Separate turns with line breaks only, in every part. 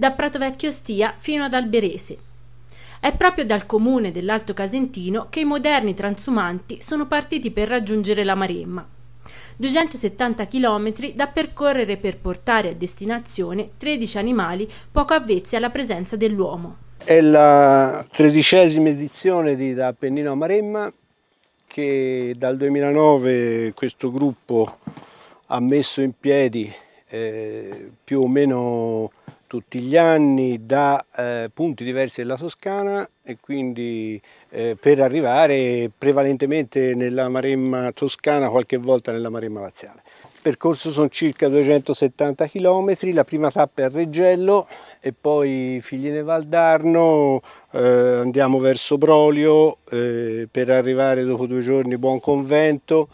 da Pratovecchio Stia fino ad Alberese. È proprio dal comune dell'Alto Casentino che i moderni transumanti sono partiti per raggiungere la Maremma. 270 km da percorrere per portare a destinazione 13 animali poco avvezzi alla presenza dell'uomo.
È la tredicesima edizione di Da Appennino a Maremma che dal 2009 questo gruppo ha messo in piedi eh, più o meno tutti gli anni da eh, punti diversi della Toscana e quindi eh, per arrivare prevalentemente nella Maremma toscana, qualche volta nella Maremma laziale. Il percorso sono circa 270 km, la prima tappa è a Reggello e poi Figliene Valdarno, eh, andiamo verso Brolio eh, per arrivare dopo due giorni Buon Convento,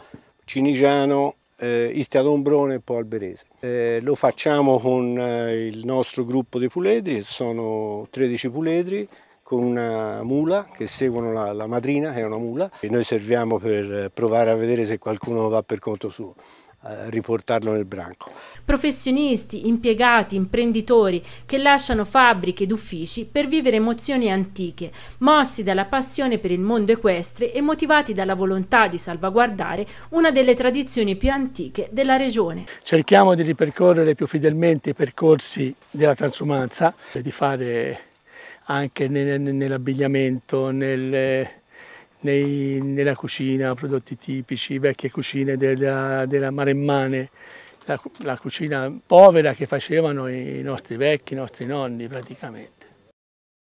Cinigiano eh, Ischia Dombrone e poi Alberese. Eh, lo facciamo con eh, il nostro gruppo di puledri, sono 13 puledri con una mula che seguono la, la madrina, che è una mula, e noi serviamo per provare a vedere se qualcuno va per conto suo riportarlo nel branco.
Professionisti, impiegati, imprenditori che lasciano fabbriche ed uffici per vivere emozioni antiche, mossi dalla passione per il mondo equestre e motivati dalla volontà di salvaguardare una delle tradizioni più antiche della regione.
Cerchiamo di ripercorrere più fedelmente i percorsi della transumanza, di fare anche nell'abbigliamento, nel nei, nella cucina, prodotti tipici, vecchie cucine della, della Maremmane, la, la cucina povera che facevano i nostri vecchi, i nostri nonni praticamente.